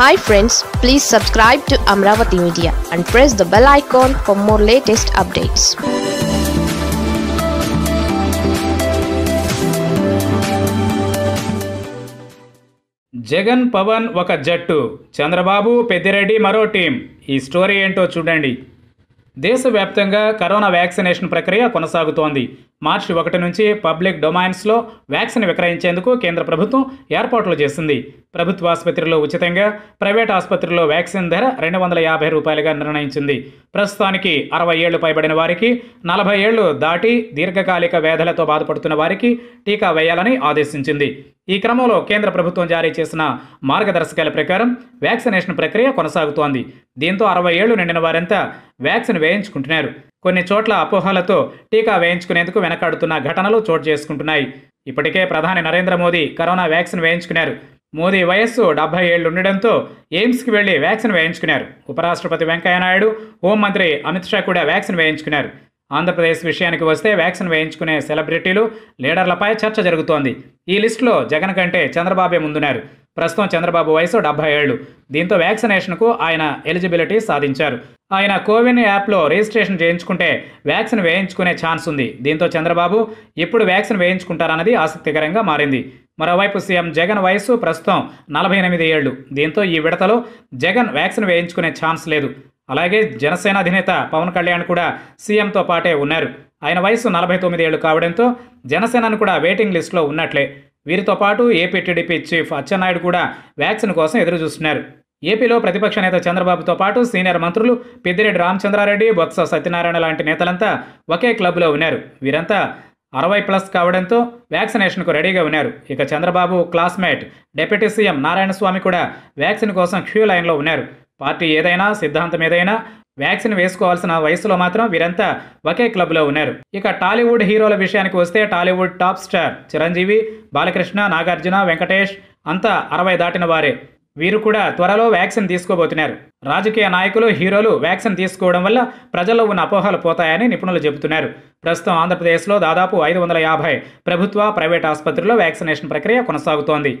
hi friends please subscribe to Amaravati media and press the bell icon for more latest updates Jagan Pawan ఒక జట్టు చంద్రబాబు పెద్దిరెడ్డి మరో team ఈ story ఏంటో చూడండి దేశవ్యాప్తంగా కరోనా వ్యాక్సినేషన్ ప్రక్రియ కొనసాగుతోంది మార్చి ఒకటి నుంచి పబ్లిక్ డొమైన్స్లో వ్యాక్సిన్ విక్రయించేందుకు కేంద్ర ప్రభుత్వం ఏర్పాట్లు చేసింది ప్రభుత్వ ఆసుపత్రిలో ఉచితంగా ప్రైవేట్ ఆసుపత్రిలో వ్యాక్సిన్ ధర రెండు వందల యాభై రూపాయలుగా నిర్ణయించింది ప్రస్తుతానికి అరవై ఏళ్లు పైబడిన వారికి నలభై ఏళ్లు దాటి దీర్ఘకాలిక వ్యాధులతో బాధపడుతున్న వారికి టీకా వేయాలని ఆదేశించింది ఈ క్రమంలో కేంద్ర ప్రభుత్వం జారీ చేసిన మార్గదర్శకాల ప్రకారం వ్యాక్సినేషన్ ప్రక్రియ కొనసాగుతోంది దీంతో అరవై ఏళ్లు నిండిన వారంతా వ్యాక్సిన్ వేయించుకుంటున్నారు కొన్ని చోట్ల అపోహలతో టీకా వేయించుకునేందుకు వెనకాడుతున్న ఘటనలు చోటు చేసుకుంటున్నాయి ఇప్పటికే ప్రధాని నరేంద్ర మోదీ కరోనా వ్యాక్సిన్ వేయించుకున్నారు మోదీ వయస్సు డెబ్బై ఏళ్ళు ఉండడంతో ఎయిమ్స్కి వెళ్లి వ్యాక్సిన్ వేయించుకున్నారు ఉపరాష్ట్రపతి వెంకయ్యనాయుడు హోంమంత్రి అమిత్ షా కూడా వ్యాక్సిన్ వేయించుకున్నారు ఆంధ్రప్రదేశ్ విషయానికి వస్తే వ్యాక్సిన్ వేయించుకునే సెలబ్రిటీలు లీడర్లపై చర్చ జరుగుతోంది ఈ లిస్టులో జగన్ కంటే చంద్రబాబే ముందున్నారు ప్రస్తుతం చంద్రబాబు వయసు డెబ్బై ఏళ్ళు దీంతో వ్యాక్సినేషన్కు ఆయన ఎలిజిబిలిటీ సాధించారు ఆయన కోవిన్ యాప్లో రిజిస్ట్రేషన్ చేయించుకుంటే వ్యాక్సిన్ వేయించుకునే ఛాన్స్ ఉంది దీంతో చంద్రబాబు ఎప్పుడు వ్యాక్సిన్ వేయించుకుంటారన్నది ఆసక్తికరంగా మారింది మరోవైపు సీఎం జగన్ వయసు ప్రస్తుతం నలభై ఎనిమిది ఏళ్లు దీంతో ఈ విడతలో జగన్ వ్యాక్సిన్ వేయించుకునే ఛాన్స్ లేదు అలాగే జనసేన అధినేత పవన్ కళ్యాణ్ కూడా సీఎంతో పాటే ఉన్నారు ఆయన వయసు నలభై తొమ్మిది ఏళ్ళు కావడంతో జనసేనను కూడా వెయిటింగ్ లిస్టులో ఉన్నట్లే వీరితో పాటు ఏపీ టీడీపీ చీఫ్ అచ్చెన్నాయుడు కూడా వ్యాక్సిన్ కోసం ఎదురు చూస్తున్నారు ఏపీలో ప్రతిపక్ష నేత చంద్రబాబుతో పాటు సీనియర్ మంత్రులు పెద్దిరెడ్డి రామచంద్రారెడ్డి బొత్స సత్యనారాయణ లాంటి నేతలంతా ఒకే క్లబ్లో ఉన్నారు వీరంతా అరవై ప్లస్ కావడంతో వ్యాక్సినేషన్కు రెడీగా ఉన్నారు ఇక Chandrababu classmate deputy CM Narayanaswamy కూడా వ్యాక్సిన్ కోసం క్యూ లైన్లో ఉన్నారు పార్టీ ఏదైనా సిద్ధాంతం ఏదైనా వ్యాక్సిన్ వేసుకోవాల్సిన వయసులో మాత్రం వీరంతా ఒకే క్లబ్లో ఉన్నారు ఇక టాలీవుడ్ హీరోల విషయానికి వస్తే టాలీవుడ్ టాప్ స్టార్ చిరంజీవి బాలకృష్ణ నాగార్జున వెంకటేష్ అంతా అరవై దాటిన వారే వీరు కూడా త్వరలో వ్యాక్సిన్ తీసుకోబోతున్నారు రాజకీయ నాయకులు హీరోలు వ్యాక్సిన్ తీసుకోవడం వల్ల ప్రజల్లో ఉన్న అపోహలు పోతాయని నిపుణులు చెబుతున్నారు ప్రస్తుతం ఆంధ్రప్రదేశ్లో దాదాపు ఐదు వందల యాభై ప్రభుత్వ ప్రైవేట్ ఆసుపత్రుల్లో వ్యాక్సినేషన్ ప్రక్రియ కొనసాగుతోంది